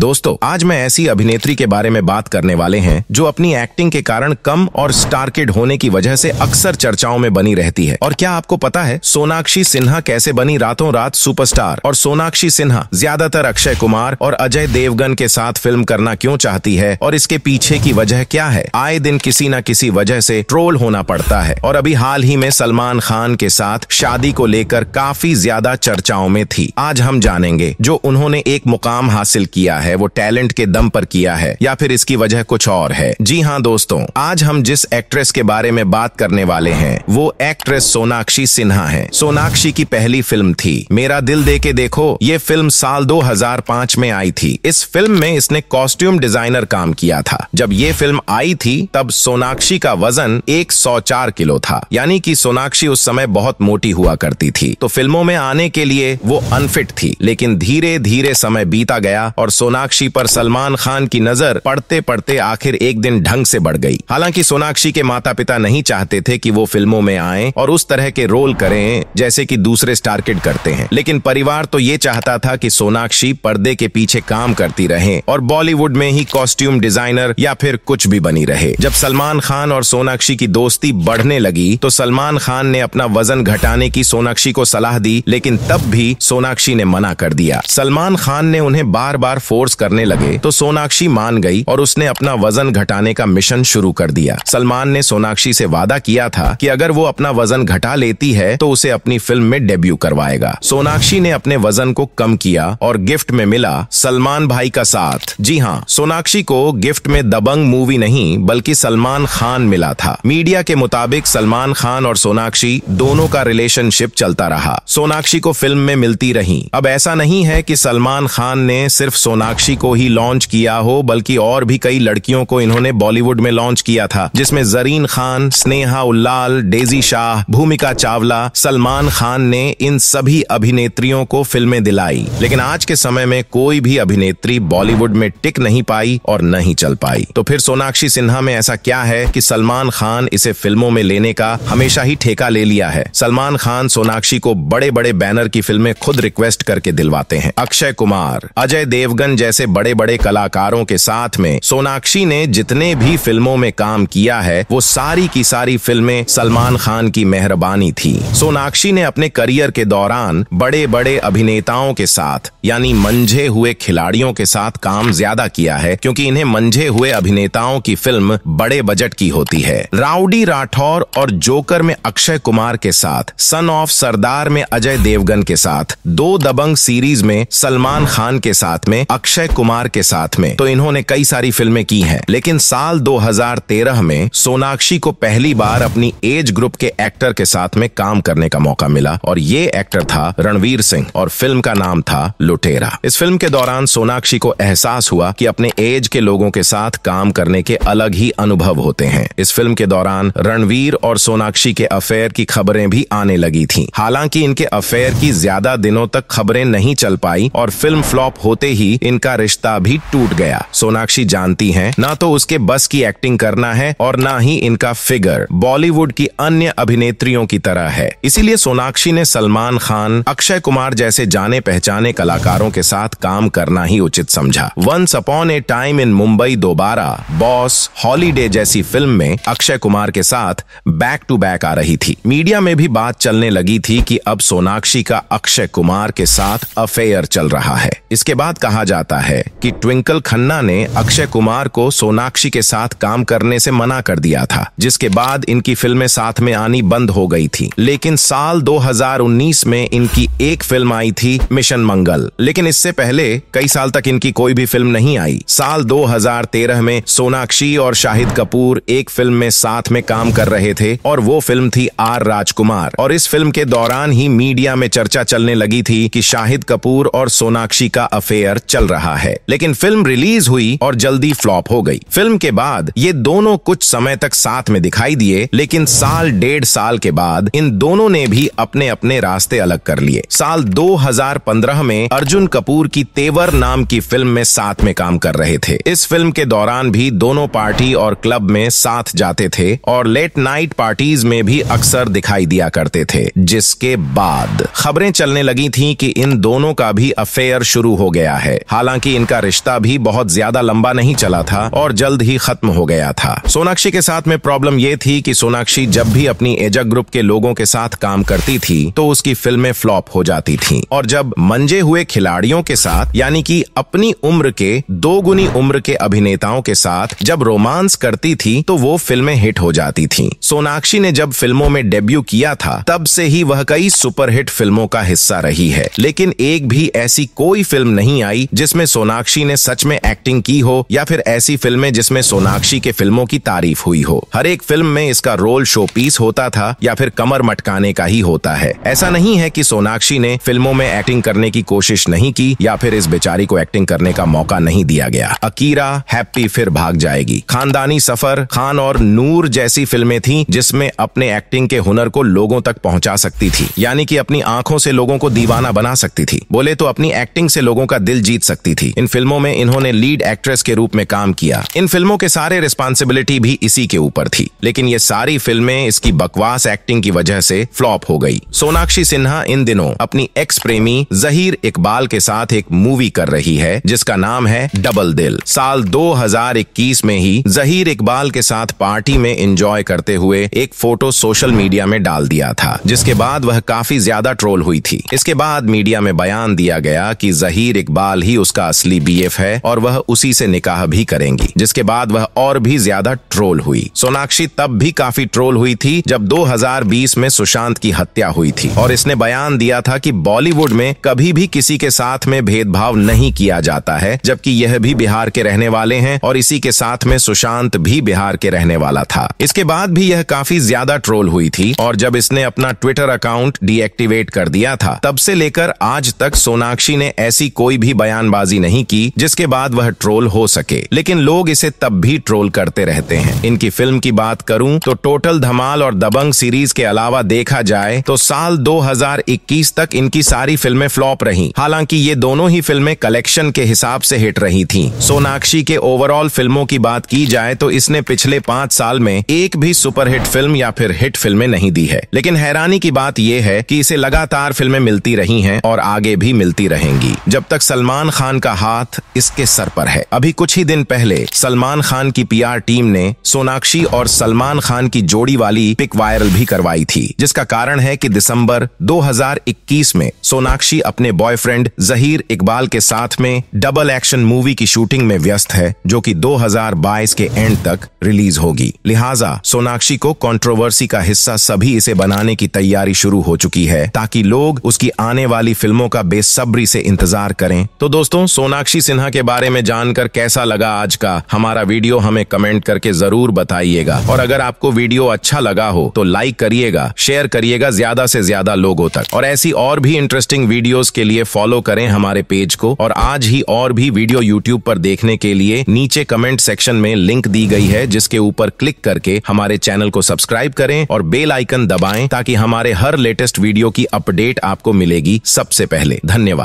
दोस्तों आज मैं ऐसी अभिनेत्री के बारे में बात करने वाले हैं जो अपनी एक्टिंग के कारण कम और स्टारकिड होने की वजह से अक्सर चर्चाओं में बनी रहती है और क्या आपको पता है सोनाक्षी सिन्हा कैसे बनी रातों रात सुपरस्टार और सोनाक्षी सिन्हा ज्यादातर अक्षय कुमार और अजय देवगन के साथ फिल्म करना क्यों चाहती है और इसके पीछे की वजह क्या है आए दिन किसी न किसी वजह से ट्रोल होना पड़ता है और अभी हाल ही में सलमान खान के साथ शादी को लेकर काफी ज्यादा चर्चाओं में थी आज हम जानेंगे जो उन्होंने एक मुकाम हासिल किया है वो टैलेंट के दम पर किया है या फिर इसकी वजह कुछ और है जी हाँ दोस्तों आज हम जिस एक्ट्रेस के बारे में बात करने वाले हैं वो एक्ट्रेस सोनाक्षी सिन्हा है सोनाक्षी की पहली फिल्म थी मेरा दिल दे के देखो ये फिल्म साल 2005 में आई थी इस फिल्म में इसने कॉस्ट्यूम डिजाइनर काम किया था जब ये फिल्म आई थी तब सोनाक्षी का वजन एक किलो था यानी की सोनाक्षी उस समय बहुत मोटी हुआ करती थी तो फिल्मों में आने के लिए वो अनफिट थी लेकिन धीरे धीरे समय बीता गया और सोना सोनाक्षी पर सलमान खान की नजर पड़ते पड़ते आखिर एक दिन ढंग से बढ़ गई हालांकि सोनाक्षी के माता पिता नहीं चाहते थे कि वो फिल्मों में आए और उस तरह के रोल करें जैसे कि दूसरे स्टार किड करते हैं लेकिन परिवार तो ये चाहता था कि सोनाक्षी पर्दे के पीछे काम करती रहे और बॉलीवुड में ही कॉस्ट्यूम डिजाइनर या फिर कुछ भी बनी रहे जब सलमान खान और सोनाक्षी की दोस्ती बढ़ने लगी तो सलमान खान ने अपना वजन घटाने की सोनाक्षी को सलाह दी लेकिन तब भी सोनाक्षी ने मना कर दिया सलमान खान ने उन्हें बार बार फोन फोर्स करने लगे तो सोनाक्षी मान गई और उसने अपना वजन घटाने का मिशन शुरू कर दिया सलमान ने सोनाक्षी से वादा किया था कि अगर वो अपना वजन घटा लेती है तो उसे अपनी फिल्म में डेब्यू करवाएगा सोनाक्षी ने अपने वजन को कम किया और गिफ्ट में मिला सलमान भाई का साथ जी हाँ सोनाक्षी को गिफ्ट में दबंग मूवी नहीं बल्कि सलमान खान मिला था मीडिया के मुताबिक सलमान खान और सोनाक्षी दोनों का रिलेशनशिप चलता रहा सोनाक्षी को फिल्म में मिलती रही अब ऐसा नहीं है कि सलमान खान ने सिर्फ सोनाक्षी साक्षी को ही लॉन्च किया हो बल्कि और भी कई लड़कियों को इन्होंने बॉलीवुड में लॉन्च किया था जिसमें जरीन खान स्नेहा उल्लाल डेजी शाह भूमिका चावला सलमान खान ने इन सभी अभिनेत्रियों को फिल्में दिलाई लेकिन आज के समय में कोई भी अभिनेत्री बॉलीवुड में टिक नहीं पाई और नहीं चल पाई तो फिर सोनाक्षी सिन्हा में ऐसा क्या है कि सलमान खान इसे फिल्मों में लेने का हमेशा ही ठेका ले लिया है सलमान खान सोनाक्षी को बड़े बड़े बैनर की फिल्में खुद रिक्वेस्ट करके दिलवाते हैं अक्षय कुमार अजय देवगन जैसे बड़े बड़े कलाकारों के साथ में सोनाक्षी ने जितने भी फिल्मों में काम किया है वो सारी की सारी फिल्में सलमान खान की मेहरबानी थी सोनाक्षी ने अपने करियर के दौरान बड़े बड़े अभिनेताओं के साथ यानी मंझे हुए खिलाड़ियों के साथ काम ज्यादा किया है क्योंकि इन्हें मंझे हुए अभिनेताओं की फिल्म बड़े बजट की होती है राउडी राठौर और जोकर में अक्षय कुमार के साथ सन ऑफ सरदार में अजय देवगन के साथ दो दबंग सीरीज में सलमान खान के साथ में अक्षय अक्षय कुमार के साथ में तो इन्होंने कई सारी फिल्में की हैं लेकिन साल 2013 में सोनाक्षी को पहली बार अपनी एज ग्रुप के एक्टर के साथ में काम करने का मौका मिला और ये एक्टर था रणवीर सिंह और फिल्म का नाम था लुटेरा इस फिल्म के दौरान सोनाक्षी को एहसास हुआ कि अपने एज के लोगों के साथ काम करने के अलग ही अनुभव होते हैं इस फिल्म के दौरान रणवीर और सोनाक्षी के अफेयर की खबरें भी आने लगी थी हालांकि इनके अफेयर की ज्यादा दिनों तक खबरें नहीं चल पाई और फिल्म फ्लॉप होते ही इन इनका रिश्ता भी टूट गया सोनाक्षी जानती हैं ना तो उसके बस की एक्टिंग करना है और ना ही इनका फिगर बॉलीवुड की अन्य अभिनेत्रियों की तरह है इसीलिए सोनाक्षी ने सलमान खान अक्षय कुमार जैसे जाने पहचाने कलाकारों के साथ काम करना ही उचित समझा once upon a time in Mumbai दोबारा बॉस हॉलीडे जैसी फिल्म में अक्षय कुमार के साथ बैक टू बैक आ रही थी मीडिया में भी बात चलने लगी थी कि अब सोनाक्षी का अक्षय कुमार के साथ अफेयर चल रहा है इसके बाद कहा जा आता है कि ट्विंकल खन्ना ने अक्षय कुमार को सोनाक्षी के साथ काम करने से मना कर दिया था जिसके बाद इनकी फिल्में साथ में आनी बंद हो गई थी लेकिन साल 2019 में इनकी एक फिल्म आई थी मिशन मंगल लेकिन इससे पहले कई साल तक इनकी कोई भी फिल्म नहीं आई साल 2013 में सोनाक्षी और शाहिद कपूर एक फिल्म में साथ में काम कर रहे थे और वो फिल्म थी आर राजकुमार और इस फिल्म के दौरान ही मीडिया में चर्चा चलने लगी थी कि शाहिद कपूर और सोनाक्षी का अफेयर चल रहा है लेकिन फिल्म रिलीज हुई और जल्दी फ्लॉप हो गई फिल्म के बाद ये दोनों कुछ समय तक साथ में दिखाई दिए लेकिन साल डेढ़ साल के बाद इन दोनों ने भी अपने अपने रास्ते अलग कर लिए साल 2015 में अर्जुन कपूर की तेवर नाम की फिल्म में साथ में काम कर रहे थे इस फिल्म के दौरान भी दोनों पार्टी और क्लब में साथ जाते थे और लेट नाइट पार्टीज में भी अक्सर दिखाई दिया करते थे जिसके बाद खबरें चलने लगी थी कि इन दोनों का भी अफेयर शुरू हो गया है हालांकि इनका रिश्ता भी बहुत ज्यादा लंबा नहीं चला था और जल्द ही खत्म हो गया था सोनाक्षी के साथ में प्रॉब्लम ये थी कि सोनाक्षी जब भी अपनी एजक ग्रुप के लोगों के साथ काम करती थी तो उसकी फिल्में फ्लॉप हो जाती थी और जब मंजे हुए खिलाड़ियों के साथ यानी कि अपनी उम्र के दो गुनी उम्र के अभिनेताओं के साथ जब रोमांस करती थी तो वो फिल्में हिट हो जाती थी सोनाक्षी ने जब फिल्मों में डेब्यू किया था तब से ही वह कई सुपरहिट फिल्मों का हिस्सा रही है लेकिन एक भी ऐसी कोई फिल्म नहीं आई जिस जिसमें सोनाक्षी ने सच में एक्टिंग की हो या फिर ऐसी फिल्में जिसमें सोनाक्षी के फिल्मों की तारीफ हुई हो हर एक फिल्म में इसका रोल शो पीस होता था या फिर कमर मटकाने का ही होता है ऐसा नहीं है कि सोनाक्षी ने फिल्मों में एक्टिंग करने की कोशिश नहीं की या फिर इस बेचारी को एक्टिंग करने का मौका नहीं दिया गया अकीरा हैप्पी फिर भाग जाएगी खानदानी सफर खान और नूर जैसी फिल्में थी जिसमें अपने एक्टिंग के हुनर को लोगों तक पहुंचा सकती थी यानी कि अपनी आंखों से लोगों को दीवाना बना सकती थी बोले तो अपनी एक्टिंग से लोगों का दिल जीत सकती सकती थी इन फिल्मों में इन्होंने लीड एक्ट्रेस के रूप में काम किया इन फिल्मों के सारे रिस्पॉन्सिबिलिटी भी इसी के ऊपर थी लेकिन ये सारी फिल्में इसकी बकवास एक्टिंग की वजह से फ्लॉप हो गई सोनाक्षी सिन्हा इन दिनों अपनी एक्स प्रेमी जहीर इकबाल के साथ एक मूवी कर रही है जिसका नाम है डबल दिल साल 2021 में ही जहीर इकबाल के साथ पार्टी में एंजॉय करते हुए एक फोटो सोशल मीडिया में डाल दिया था जिसके बाद वह काफी ज्यादा ट्रोल हुई थी इसके बाद मीडिया में बयान दिया गया कि जहीर इकबाल ही उस उसका असली बी है और वह उसी से निकाह भी करेंगी जिसके बाद वह और भी ज्यादा ट्रोल हुई सोनाक्षी तब भी काफी ट्रोल हुई थी जब 2020 में सुशांत की हत्या हुई थी और इसने बयान दिया था कि बॉलीवुड में कभी भी किसी के साथ में भेदभाव नहीं किया जाता है जबकि यह भी बिहार के रहने वाले हैं और इसी के साथ में सुशांत भी बिहार के रहने वाला था इसके बाद भी यह काफी ज्यादा ट्रोल हुई थी और जब इसने अपना ट्विटर अकाउंट डीएक्टिवेट कर दिया था तब से लेकर आज तक सोनाक्षी ने ऐसी कोई भी बयानबाजी जल्दबाजी नहीं की जिसके बाद वह ट्रोल हो सके लेकिन लोग इसे तब भी ट्रोल करते रहते हैं इनकी फिल्म की बात करूं तो टोटल धमाल और दबंग सीरीज के अलावा देखा जाए तो साल 2021 तक इनकी सारी फिल्में फ्लॉप रही हालांकि ये दोनों ही फिल्में कलेक्शन के हिसाब से हिट रही थी सोनाक्षी के ओवरऑल फिल्मों की बात की जाए तो इसने पिछले पाँच साल में एक भी सुपरहिट फिल्म या फिर हिट फिल्में नहीं दी है लेकिन हैरानी की बात यह है कि इसे लगातार फिल्में मिलती रही हैं और आगे भी मिलती रहेंगी जब तक सलमान खान खान का हाथ इसके सर पर है अभी कुछ ही दिन पहले सलमान खान की पीआर टीम ने सोनाक्षी और सलमान खान की जोड़ी वाली पिक वायरल भी करवाई थी जिसका कारण है कि दिसंबर 2021 में सोनाक्षी अपने बॉयफ्रेंड जहीर इकबाल के साथ में डबल एक्शन मूवी की शूटिंग में व्यस्त है जो कि 2022 के एंड तक रिलीज होगी लिहाजा सोनाक्षी को कॉन्ट्रोवर्सी का हिस्सा सभी इसे बनाने की तैयारी शुरू हो चुकी है ताकि लोग उसकी आने वाली फिल्मों का बेसब्री से इंतजार करें तो दोस्तों दोस्तों सोनाक्षी सिन्हा के बारे में जानकर कैसा लगा आज का हमारा वीडियो हमें कमेंट करके जरूर बताइएगा और अगर आपको वीडियो अच्छा लगा हो तो लाइक करिएगा शेयर करिएगा ज्यादा से ज्यादा लोगों तक और ऐसी और भी इंटरेस्टिंग वीडियोस के लिए फॉलो करें हमारे पेज को और आज ही और भी वीडियो यूट्यूब पर देखने के लिए नीचे कमेंट सेक्शन में लिंक दी गई है जिसके ऊपर क्लिक करके हमारे चैनल को सब्सक्राइब करें और बेल आइकन दबाएं ताकि हमारे हर लेटेस्ट वीडियो की अपडेट आपको मिलेगी सबसे पहले धन्यवाद